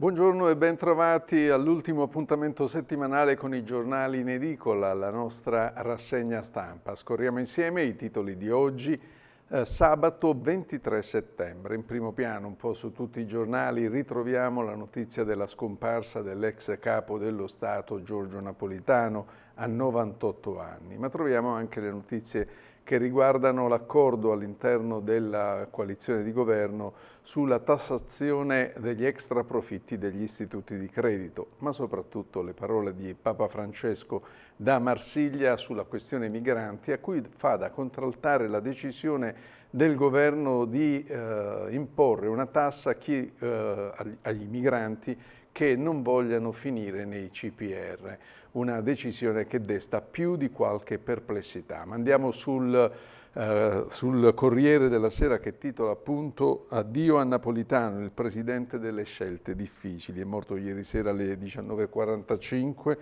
Buongiorno e bentrovati all'ultimo appuntamento settimanale con i giornali in edicola, la nostra rassegna stampa. Scorriamo insieme i titoli di oggi, eh, sabato 23 settembre. In primo piano, un po' su tutti i giornali, ritroviamo la notizia della scomparsa dell'ex capo dello Stato Giorgio Napolitano a 98 anni, ma troviamo anche le notizie che riguardano l'accordo all'interno della coalizione di governo sulla tassazione degli extra profitti degli istituti di credito, ma soprattutto le parole di Papa Francesco da Marsiglia sulla questione migranti, a cui fa da contraltare la decisione del governo di eh, imporre una tassa chi, eh, agli, agli migranti che non vogliano finire nei CPR. Una decisione che desta più di qualche perplessità. Ma andiamo sul, eh, sul Corriere della Sera che titola appunto Addio a Napolitano, il presidente delle scelte difficili. È morto ieri sera alle 19.45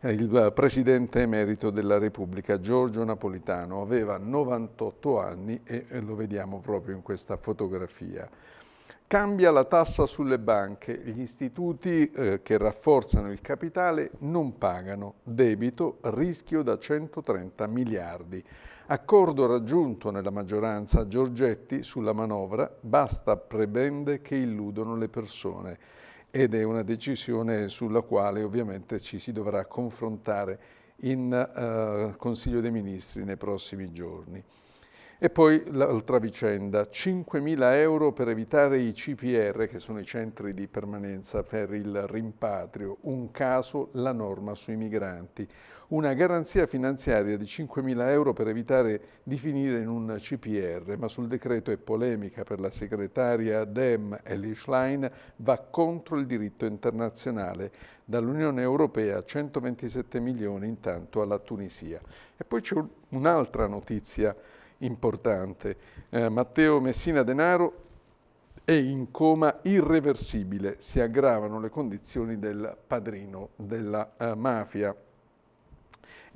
eh, il presidente emerito della Repubblica, Giorgio Napolitano, aveva 98 anni e eh, lo vediamo proprio in questa fotografia. Cambia la tassa sulle banche, gli istituti eh, che rafforzano il capitale non pagano, debito, rischio da 130 miliardi. Accordo raggiunto nella maggioranza Giorgetti sulla manovra, basta prebende che illudono le persone ed è una decisione sulla quale ovviamente ci si dovrà confrontare in eh, Consiglio dei Ministri nei prossimi giorni. E poi l'altra vicenda, 5.000 euro per evitare i CPR, che sono i centri di permanenza per il rimpatrio, un caso la norma sui migranti. Una garanzia finanziaria di 5.000 euro per evitare di finire in un CPR, ma sul decreto è polemica per la segretaria Dem Ellie Schlein, va contro il diritto internazionale. Dall'Unione Europea 127 milioni intanto alla Tunisia. E poi c'è un'altra notizia importante. Eh, Matteo Messina Denaro è in coma irreversibile, si aggravano le condizioni del padrino della eh, mafia.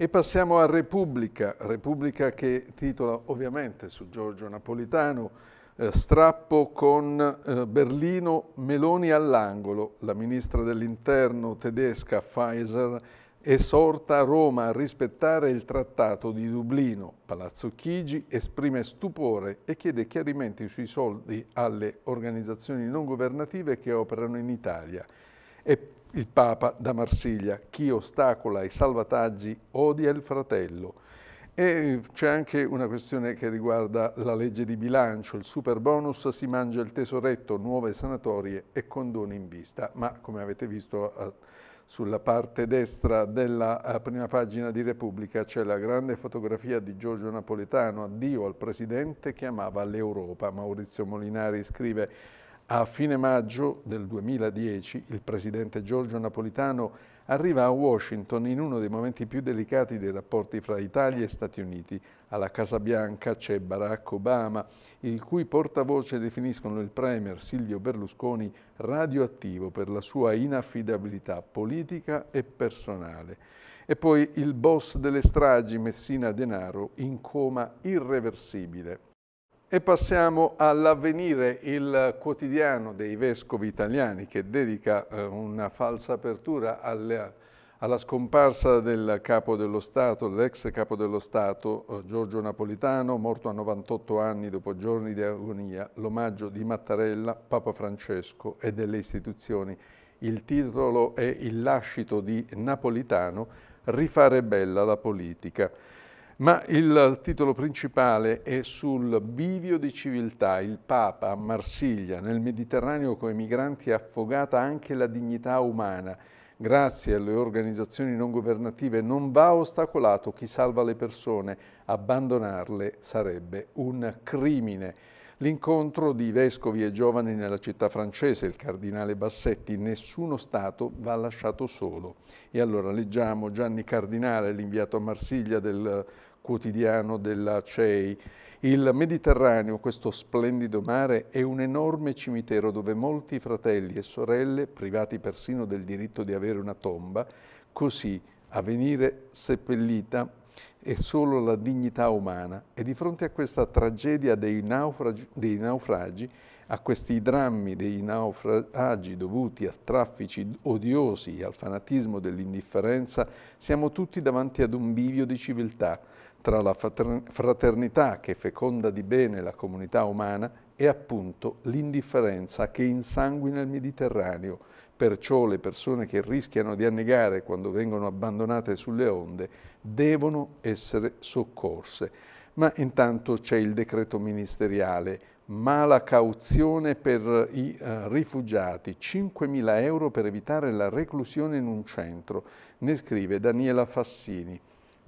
E passiamo a Repubblica, Repubblica che titola ovviamente su Giorgio Napolitano eh, strappo con eh, Berlino, Meloni all'angolo, la ministra dell'interno tedesca Pfizer esorta Roma a rispettare il trattato di Dublino. Palazzo Chigi esprime stupore e chiede chiarimenti sui soldi alle organizzazioni non governative che operano in Italia. E il Papa da Marsiglia, chi ostacola i salvataggi odia il fratello. E c'è anche una questione che riguarda la legge di bilancio, il super bonus si mangia il tesoretto, nuove sanatorie e condoni in vista, ma come avete visto sulla parte destra della prima pagina di Repubblica c'è la grande fotografia di Giorgio Napoletano, addio al presidente che amava l'Europa. Maurizio Molinari scrive a fine maggio del 2010 il presidente Giorgio Napolitano arriva a Washington in uno dei momenti più delicati dei rapporti fra Italia e Stati Uniti. Alla Casa Bianca c'è Barack Obama, il cui portavoce definiscono il Premier Silvio Berlusconi radioattivo per la sua inaffidabilità politica e personale. E poi il boss delle stragi Messina Denaro in coma irreversibile. E passiamo all'avvenire, il quotidiano dei vescovi italiani che dedica eh, una falsa apertura alle, alla scomparsa del capo dello Stato, dell'ex capo dello Stato eh, Giorgio Napolitano, morto a 98 anni dopo giorni di agonia, l'omaggio di Mattarella, Papa Francesco e delle istituzioni. Il titolo è Il lascito di Napolitano, rifare bella la politica. Ma il titolo principale è sul bivio di civiltà, il Papa a Marsiglia, nel Mediterraneo con i migranti è affogata anche la dignità umana. Grazie alle organizzazioni non governative non va ostacolato chi salva le persone, abbandonarle sarebbe un crimine. L'incontro di vescovi e giovani nella città francese, il cardinale Bassetti, nessuno Stato va lasciato solo. E allora leggiamo Gianni Cardinale, l'inviato a Marsiglia del quotidiano della CEI. Il Mediterraneo, questo splendido mare, è un enorme cimitero dove molti fratelli e sorelle, privati persino del diritto di avere una tomba, così a venire seppellita è solo la dignità umana e di fronte a questa tragedia dei naufragi, dei naufragi a questi drammi dei naufragi dovuti a traffici odiosi e al fanatismo dell'indifferenza, siamo tutti davanti ad un bivio di civiltà tra la fraternità che feconda di bene la comunità umana e appunto l'indifferenza che insanguina il Mediterraneo. Perciò le persone che rischiano di annegare quando vengono abbandonate sulle onde devono essere soccorse. Ma intanto c'è il decreto ministeriale, mala cauzione per i uh, rifugiati, 5.000 euro per evitare la reclusione in un centro, ne scrive Daniela Fassini.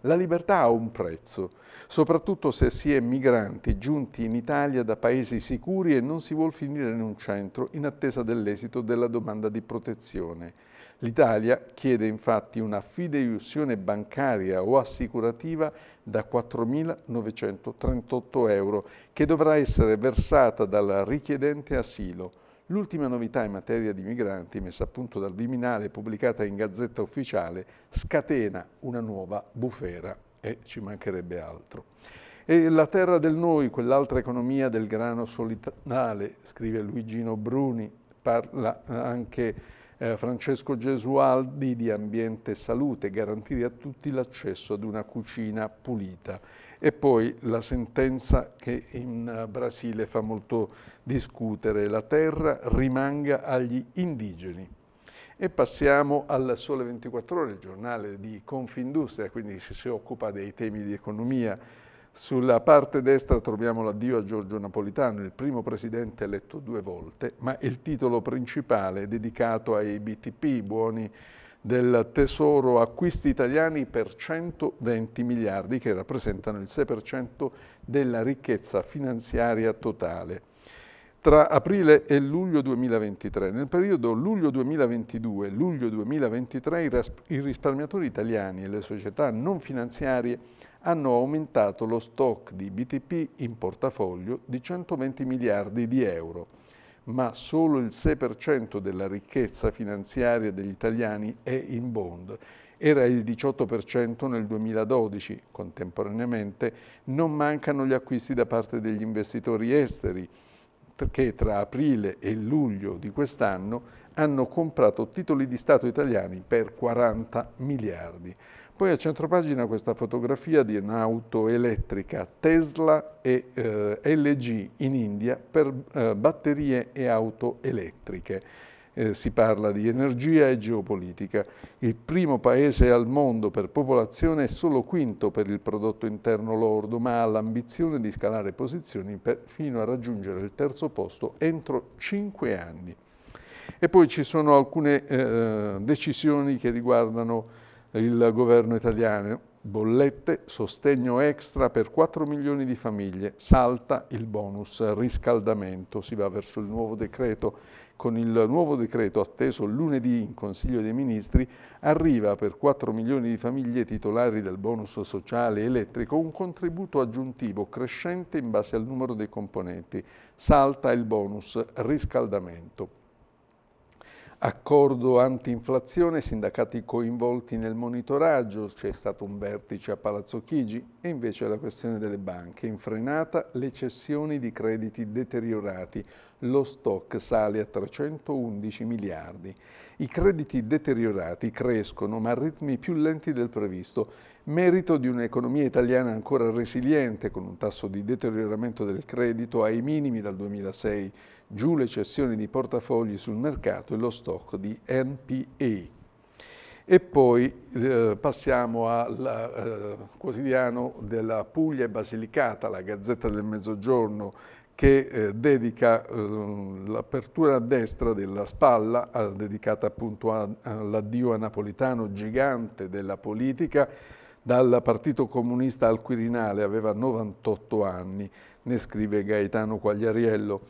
La libertà ha un prezzo, soprattutto se si è migranti giunti in Italia da paesi sicuri e non si vuol finire in un centro in attesa dell'esito della domanda di protezione. L'Italia chiede infatti una fideiussione bancaria o assicurativa da 4.938 euro che dovrà essere versata dal richiedente asilo L'ultima novità in materia di migranti, messa a punto dal Viminale e pubblicata in Gazzetta Ufficiale, scatena una nuova bufera e ci mancherebbe altro. E la terra del noi, quell'altra economia del grano solitale, scrive Luigino Bruni, parla anche eh, Francesco Gesualdi di ambiente e salute, garantire a tutti l'accesso ad una cucina pulita e poi la sentenza che in eh, Brasile fa molto discutere, la terra rimanga agli indigeni. E passiamo al Sole 24 Ore, il giornale di Confindustria, quindi si occupa dei temi di economia. Sulla parte destra troviamo l'addio a Giorgio Napolitano, il primo presidente eletto due volte, ma il titolo principale è dedicato ai BTP, buoni del tesoro acquisti italiani per 120 miliardi che rappresentano il 6% della ricchezza finanziaria totale. Tra aprile e luglio 2023, nel periodo luglio 2022-luglio 2023 i risparmiatori italiani e le società non finanziarie hanno aumentato lo stock di BTP in portafoglio di 120 miliardi di euro ma solo il 6% della ricchezza finanziaria degli italiani è in bond. Era il 18% nel 2012. Contemporaneamente non mancano gli acquisti da parte degli investitori esteri, che tra aprile e luglio di quest'anno hanno comprato titoli di Stato italiani per 40 miliardi. Poi a centropagina questa fotografia di un'auto elettrica Tesla e eh, LG in India per eh, batterie e auto elettriche. Eh, si parla di energia e geopolitica. Il primo paese al mondo per popolazione è solo quinto per il prodotto interno lordo, ma ha l'ambizione di scalare posizioni per, fino a raggiungere il terzo posto entro cinque anni. E poi ci sono alcune eh, decisioni che riguardano il governo italiano. Bollette, sostegno extra per 4 milioni di famiglie, salta il bonus riscaldamento, si va verso il nuovo decreto. Con il nuovo decreto atteso lunedì in Consiglio dei Ministri arriva per 4 milioni di famiglie titolari del bonus sociale elettrico un contributo aggiuntivo crescente in base al numero dei componenti. Salta il bonus riscaldamento. Accordo antinflazione, sindacati coinvolti nel monitoraggio, c'è stato un vertice a Palazzo Chigi e invece la questione delle banche, infrenata le cessioni di crediti deteriorati, lo stock sale a 311 miliardi. I crediti deteriorati crescono ma a ritmi più lenti del previsto, merito di un'economia italiana ancora resiliente con un tasso di deterioramento del credito ai minimi dal 2006 giù le cessioni di portafogli sul mercato e lo stock di NPA. E poi eh, passiamo al eh, quotidiano della Puglia e Basilicata, la Gazzetta del Mezzogiorno, che eh, dedica eh, l'apertura a destra della spalla, eh, dedicata appunto all'addio a Napolitano, gigante della politica, dal Partito Comunista al Quirinale, aveva 98 anni, ne scrive Gaetano Quagliariello.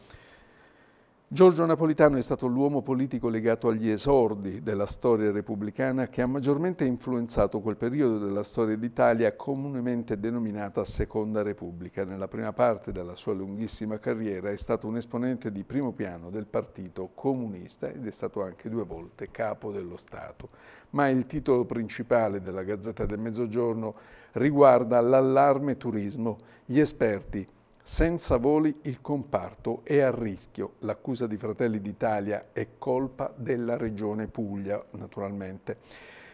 Giorgio Napolitano è stato l'uomo politico legato agli esordi della storia repubblicana che ha maggiormente influenzato quel periodo della storia d'Italia comunemente denominata Seconda Repubblica. Nella prima parte della sua lunghissima carriera è stato un esponente di primo piano del Partito Comunista ed è stato anche due volte capo dello Stato. Ma il titolo principale della Gazzetta del Mezzogiorno riguarda l'allarme turismo. Gli esperti senza voli il comparto è a rischio. L'accusa di Fratelli d'Italia è colpa della regione Puglia, naturalmente.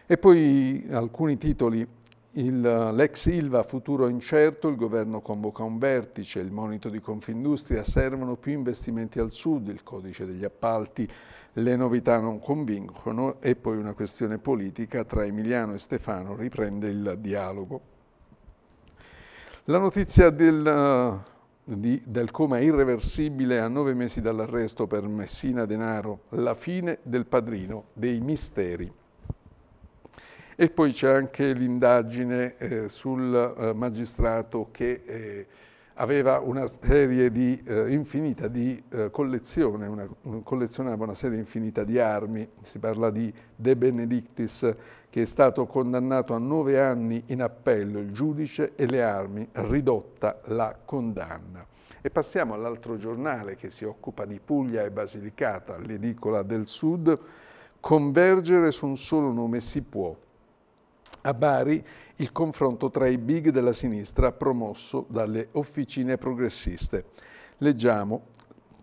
E poi alcuni titoli. L'ex Ilva, futuro incerto, il governo convoca un vertice, il monito di Confindustria, servono più investimenti al sud, il codice degli appalti, le novità non convincono e poi una questione politica tra Emiliano e Stefano riprende il dialogo. La notizia del di, del coma irreversibile a nove mesi dall'arresto per Messina Denaro, la fine del padrino dei misteri. E poi c'è anche l'indagine eh, sul eh, magistrato che eh, aveva una serie di, eh, infinita di eh, collezione, una, una collezionava una serie infinita di armi, si parla di De Benedictis che è stato condannato a nove anni in appello, il giudice e le armi, ridotta la condanna. E passiamo all'altro giornale che si occupa di Puglia e Basilicata, l'edicola del Sud, Convergere su un solo nome si può, a Bari il confronto tra i big della sinistra promosso dalle officine progressiste. Leggiamo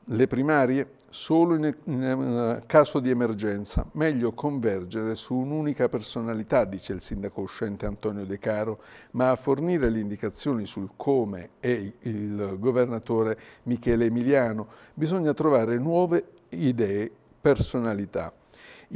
le primarie solo in, in uh, caso di emergenza, meglio convergere su un'unica personalità, dice il sindaco uscente Antonio De Caro, ma a fornire le indicazioni sul come è il governatore Michele Emiliano, bisogna trovare nuove idee, personalità.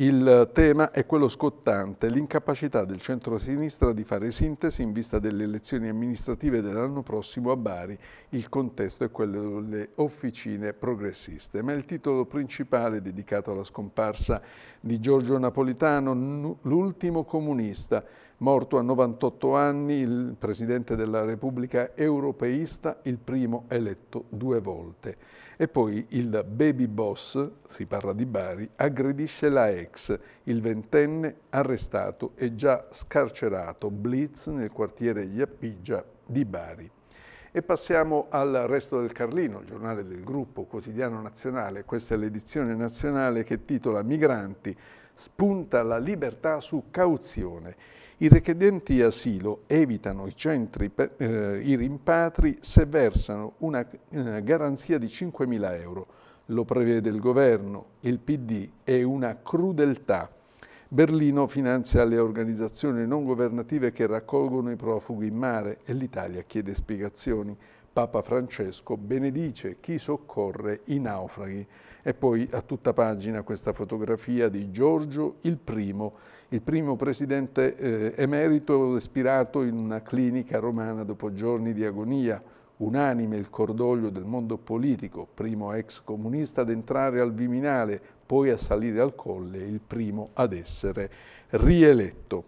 Il tema è quello scottante, l'incapacità del centro-sinistra di fare sintesi in vista delle elezioni amministrative dell'anno prossimo a Bari. Il contesto è quello delle officine progressiste, ma il titolo principale dedicato alla scomparsa di Giorgio Napolitano, l'ultimo comunista, morto a 98 anni, il Presidente della Repubblica europeista, il primo eletto due volte. E poi il baby boss, si parla di Bari, aggredisce la ex, il ventenne arrestato e già scarcerato, Blitz nel quartiere Iappigia di Bari. E passiamo al resto del Carlino, giornale del gruppo quotidiano nazionale. Questa è l'edizione nazionale che titola Migranti, spunta la libertà su cauzione. I richiedenti asilo evitano i centri per eh, i rimpatri se versano una eh, garanzia di 5.000 euro. Lo prevede il governo, il PD, è una crudeltà. Berlino finanzia le organizzazioni non governative che raccolgono i profughi in mare e l'Italia chiede spiegazioni. Papa Francesco benedice chi soccorre i naufraghi. E poi a tutta pagina questa fotografia di Giorgio il primo, il primo presidente eh, emerito ispirato in una clinica romana dopo giorni di agonia, unanime il cordoglio del mondo politico, primo ex comunista ad entrare al Viminale, poi a salire al Colle, il primo ad essere rieletto.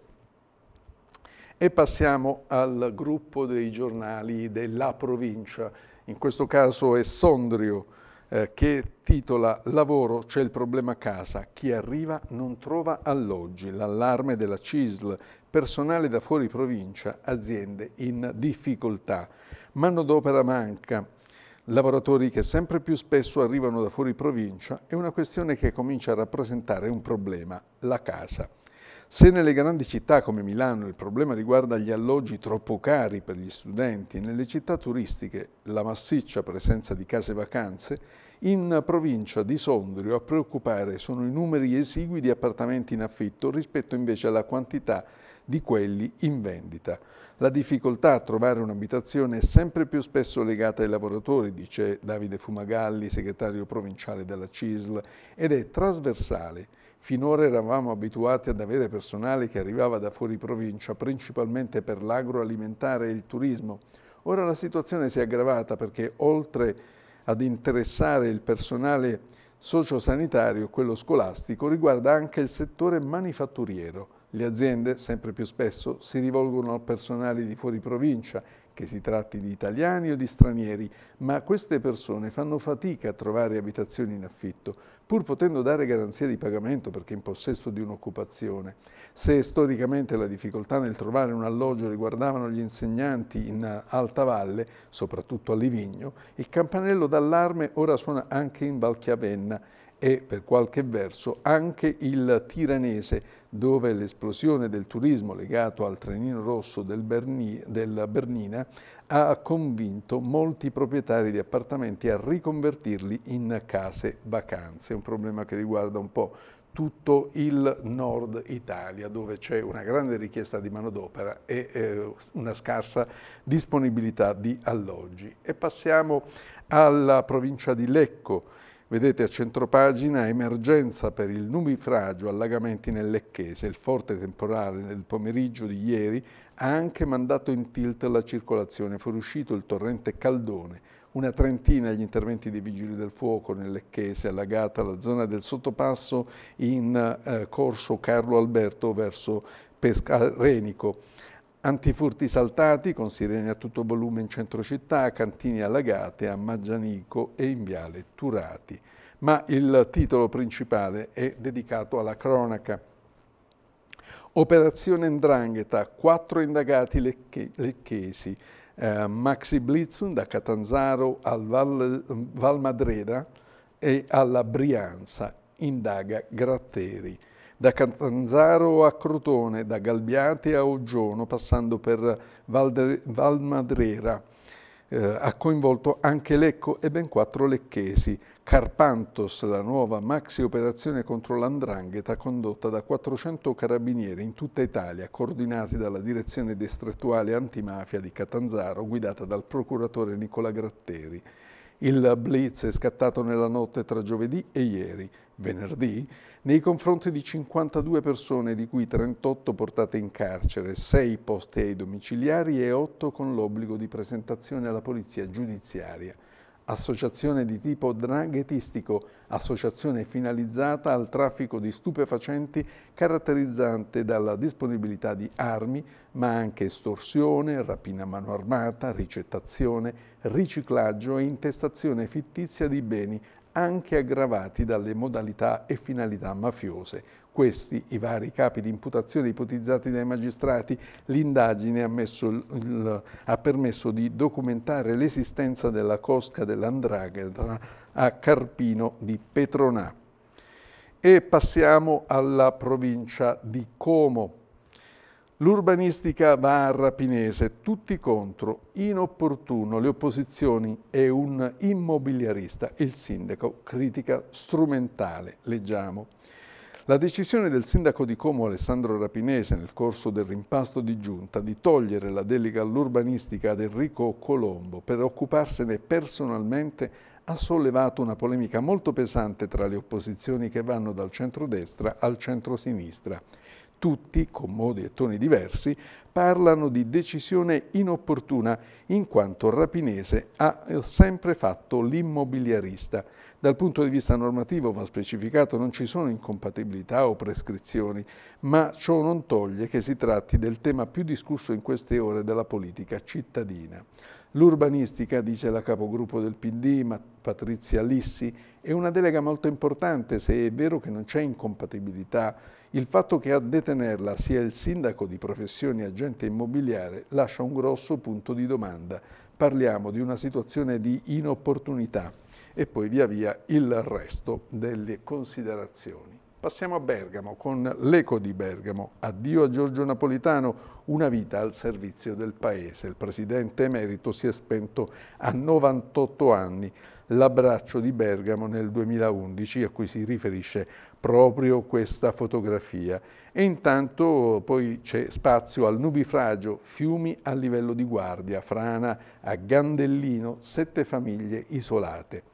E passiamo al gruppo dei giornali della provincia, in questo caso è Sondrio, eh, che titola Lavoro c'è il problema a casa, chi arriva non trova alloggi, l'allarme della CISL, personale da fuori provincia, aziende in difficoltà, manodopera manca, lavoratori che sempre più spesso arrivano da fuori provincia è una questione che comincia a rappresentare un problema, la casa. Se nelle grandi città come Milano il problema riguarda gli alloggi troppo cari per gli studenti, nelle città turistiche la massiccia presenza di case vacanze, in provincia di Sondrio a preoccupare sono i numeri esigui di appartamenti in affitto rispetto invece alla quantità di quelli in vendita. La difficoltà a trovare un'abitazione è sempre più spesso legata ai lavoratori, dice Davide Fumagalli, segretario provinciale della CISL, ed è trasversale. Finora eravamo abituati ad avere personale che arrivava da fuori provincia, principalmente per l'agroalimentare e il turismo. Ora la situazione si è aggravata perché oltre ad interessare il personale sociosanitario, quello scolastico, riguarda anche il settore manifatturiero. Le aziende sempre più spesso si rivolgono al personale di fuori provincia, che si tratti di italiani o di stranieri, ma queste persone fanno fatica a trovare abitazioni in affitto, pur potendo dare garanzia di pagamento perché in possesso di un'occupazione. Se storicamente la difficoltà nel trovare un alloggio riguardavano gli insegnanti in Alta Valle, soprattutto a Livigno, il campanello d'allarme ora suona anche in Valchiavenna e per qualche verso anche il Tiranese, dove l'esplosione del turismo legato al trenino rosso del, Berni, del Bernina ha convinto molti proprietari di appartamenti a riconvertirli in case vacanze, È un problema che riguarda un po' tutto il nord Italia dove c'è una grande richiesta di manodopera e eh, una scarsa disponibilità di alloggi. E passiamo alla provincia di Lecco Vedete a centropagina emergenza per il nubifragio allagamenti nel Lecchese. Il forte temporale nel pomeriggio di ieri ha anche mandato in tilt la circolazione, fuoriuscito il torrente Caldone. Una trentina agli interventi dei vigili del fuoco nel Lecchese, allagata la zona del sottopasso in eh, corso Carlo Alberto verso Pescarenico. Antifurti saltati con sirene a tutto volume in centro città, Cantini allagate, a Maggianico e in Viale Turati. Ma il titolo principale è dedicato alla cronaca. Operazione Ndrangheta, quattro indagati lecche, lecchesi, eh, Maxi Blitz da Catanzaro al Val, Val Madreda e alla Brianza, indaga Gratteri da Catanzaro a Crotone, da Galbiate a Oggiono, passando per Valmadrera. Eh, ha coinvolto anche Lecco e ben quattro lecchesi. Carpantos, la nuova maxi operazione contro l'andrangheta condotta da 400 carabinieri in tutta Italia, coordinati dalla direzione distrettuale antimafia di Catanzaro, guidata dal procuratore Nicola Gratteri. Il blitz è scattato nella notte tra giovedì e ieri, venerdì, nei confronti di 52 persone, di cui 38 portate in carcere, 6 poste ai domiciliari e 8 con l'obbligo di presentazione alla polizia giudiziaria associazione di tipo draghetistico, associazione finalizzata al traffico di stupefacenti caratterizzante dalla disponibilità di armi, ma anche estorsione, rapina mano armata, ricettazione, riciclaggio e intestazione fittizia di beni anche aggravati dalle modalità e finalità mafiose. Questi i vari capi di imputazione ipotizzati dai magistrati, l'indagine ha, ha, permesso di documentare l'esistenza della cosca dell'Andragheta a Carpino di Petronà. E passiamo alla provincia di Como. L'urbanistica va a rapinese, tutti contro, inopportuno, le opposizioni e un immobiliarista, il sindaco, critica strumentale, leggiamo. La decisione del sindaco di Como Alessandro Rapinese nel corso del rimpasto di giunta di togliere la delega all'urbanistica ad Enrico Colombo per occuparsene personalmente ha sollevato una polemica molto pesante tra le opposizioni che vanno dal centrodestra al centrosinistra tutti, con modi e toni diversi, parlano di decisione inopportuna, in quanto Rapinese ha sempre fatto l'immobiliarista. Dal punto di vista normativo, va specificato, non ci sono incompatibilità o prescrizioni, ma ciò non toglie che si tratti del tema più discusso in queste ore della politica cittadina. L'urbanistica, dice la capogruppo del PD, Patrizia Lissi, è una delega molto importante se è vero che non c'è incompatibilità il fatto che a detenerla sia il sindaco di professione agente immobiliare lascia un grosso punto di domanda. Parliamo di una situazione di inopportunità e poi via via il resto delle considerazioni. Passiamo a Bergamo con l'eco di Bergamo. Addio a Giorgio Napolitano, una vita al servizio del Paese. Il presidente emerito si è spento a 98 anni. L'abbraccio di Bergamo nel 2011 a cui si riferisce proprio questa fotografia. E intanto poi c'è spazio al nubifragio, fiumi a livello di guardia, frana a Gandellino, sette famiglie isolate.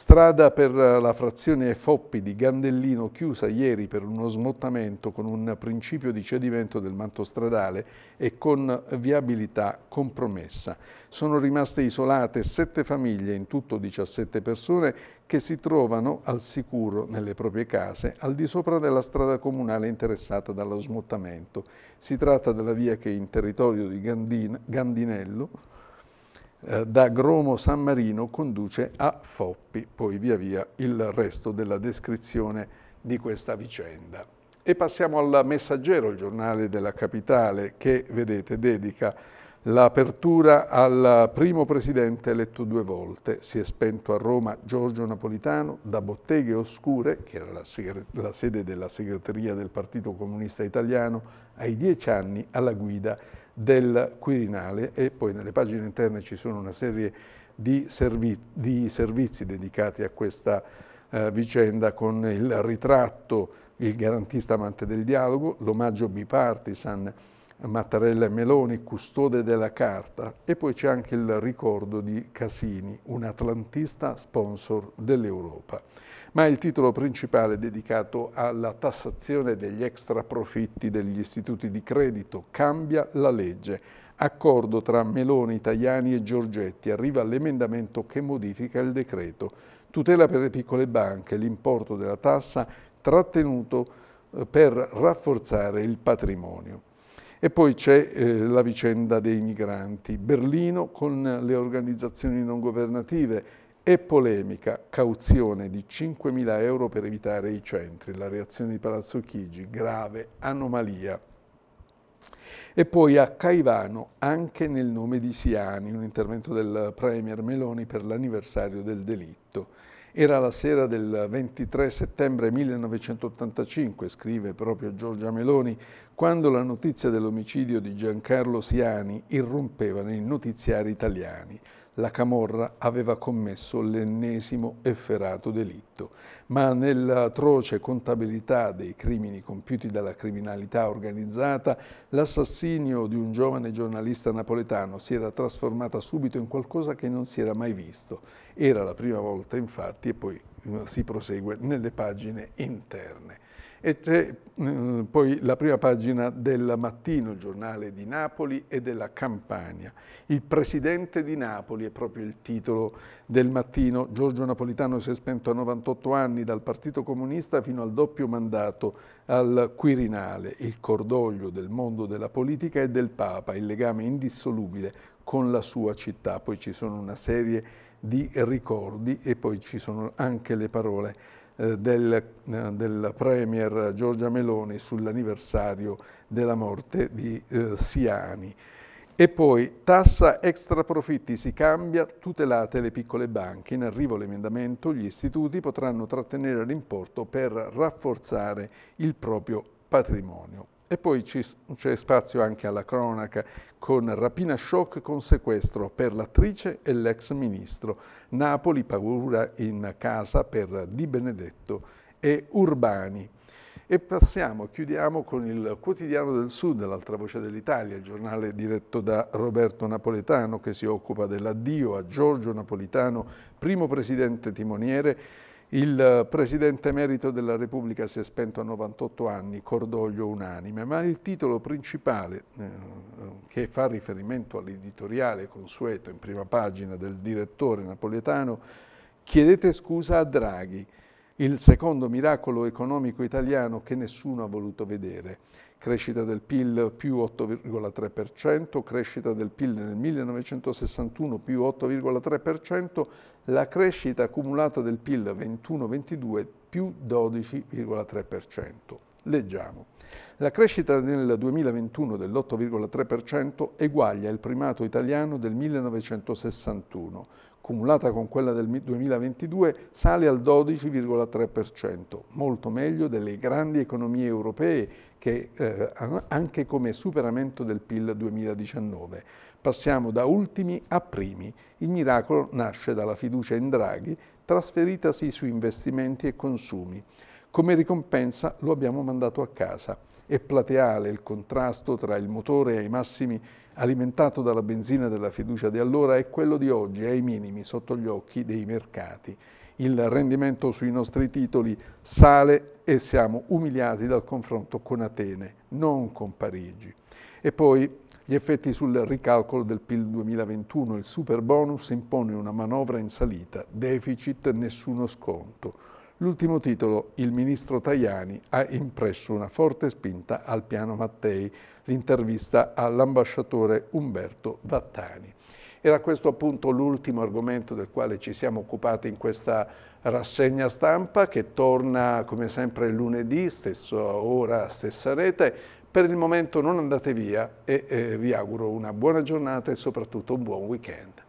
Strada per la frazione Foppi di Gandellino chiusa ieri per uno smottamento con un principio di cedimento del manto stradale e con viabilità compromessa. Sono rimaste isolate sette famiglie, in tutto 17 persone, che si trovano al sicuro nelle proprie case, al di sopra della strada comunale interessata dallo smottamento. Si tratta della via che in territorio di Gandin Gandinello eh, da Gromo San Marino conduce a Foppi, poi via via il resto della descrizione di questa vicenda. E passiamo al Messaggero, il giornale della capitale, che vedete dedica l'apertura al primo presidente eletto due volte. Si è spento a Roma Giorgio Napolitano da Botteghe Oscure, che era la, la sede della segreteria del Partito Comunista Italiano, ai dieci anni alla guida di del Quirinale e poi nelle pagine interne ci sono una serie di, servi di servizi dedicati a questa eh, vicenda con il ritratto, il garantista amante del dialogo, l'omaggio bipartisan Mattarella e Meloni, custode della carta, e poi c'è anche il ricordo di Casini, un atlantista sponsor dell'Europa. Ma il titolo principale è dedicato alla tassazione degli extra profitti degli istituti di credito. Cambia la legge. Accordo tra Meloni, Tajani e Giorgetti. Arriva l'emendamento che modifica il decreto. Tutela per le piccole banche, l'importo della tassa trattenuto eh, per rafforzare il patrimonio. E poi c'è eh, la vicenda dei migranti. Berlino con le organizzazioni non governative e polemica, cauzione di 5.000 euro per evitare i centri, la reazione di Palazzo Chigi, grave anomalia. E poi a Caivano, anche nel nome di Siani, un intervento del Premier Meloni per l'anniversario del delitto. Era la sera del 23 settembre 1985, scrive proprio Giorgia Meloni, quando la notizia dell'omicidio di Giancarlo Siani irrompeva nei notiziari italiani la Camorra aveva commesso l'ennesimo efferato delitto, ma nell'atroce contabilità dei crimini compiuti dalla criminalità organizzata, l'assassinio di un giovane giornalista napoletano si era trasformata subito in qualcosa che non si era mai visto. Era la prima volta infatti e poi eh, si prosegue nelle pagine interne e c'è mm, poi la prima pagina del mattino, il giornale di Napoli e della Campania. Il presidente di Napoli è proprio il titolo del mattino. Giorgio Napolitano si è spento a 98 anni dal Partito Comunista fino al doppio mandato al Quirinale. Il cordoglio del mondo della politica e del Papa, il legame indissolubile con la sua città. Poi ci sono una serie di ricordi e poi ci sono anche le parole eh, del, eh, del Premier Giorgia Meloni sull'anniversario della morte di eh, Siani. E poi tassa extra profitti si cambia, tutelate le piccole banche. In arrivo l'emendamento, gli istituti potranno trattenere l'importo per rafforzare il proprio patrimonio. E poi c'è spazio anche alla cronaca con rapina shock con sequestro per l'attrice e l'ex ministro. Napoli paura in casa per Di Benedetto e Urbani. E passiamo, chiudiamo con il quotidiano del Sud, l'altra voce dell'Italia, il giornale diretto da Roberto Napoletano che si occupa dell'addio a Giorgio Napolitano, primo presidente timoniere il Presidente emerito della Repubblica si è spento a 98 anni, cordoglio unanime, ma il titolo principale eh, che fa riferimento all'editoriale consueto in prima pagina del direttore napoletano Chiedete scusa a Draghi, il secondo miracolo economico italiano che nessuno ha voluto vedere. Crescita del PIL più 8,3%, crescita del PIL nel 1961 più 8,3%, la crescita accumulata del PIL 21-22 più 12,3%. Leggiamo. La crescita nel 2021 dell'8,3% eguaglia il primato italiano del 1961, cumulata con quella del 2022 sale al 12,3%, molto meglio delle grandi economie europee che eh, anche come superamento del PIL 2019 Passiamo da ultimi a primi. Il miracolo nasce dalla fiducia in Draghi, trasferitasi su investimenti e consumi. Come ricompensa lo abbiamo mandato a casa. È plateale il contrasto tra il motore ai massimi alimentato dalla benzina della fiducia di allora e quello di oggi ai minimi sotto gli occhi dei mercati il rendimento sui nostri titoli sale e siamo umiliati dal confronto con Atene, non con Parigi. E poi gli effetti sul ricalcolo del PIL 2021, il super bonus impone una manovra in salita, deficit nessuno sconto. L'ultimo titolo, il ministro Tajani ha impresso una forte spinta al piano Mattei, l'intervista all'ambasciatore Umberto Vattani. Era questo appunto l'ultimo argomento del quale ci siamo occupati in questa rassegna stampa che torna come sempre lunedì, stessa ora, stessa rete. Per il momento non andate via e eh, vi auguro una buona giornata e soprattutto un buon weekend.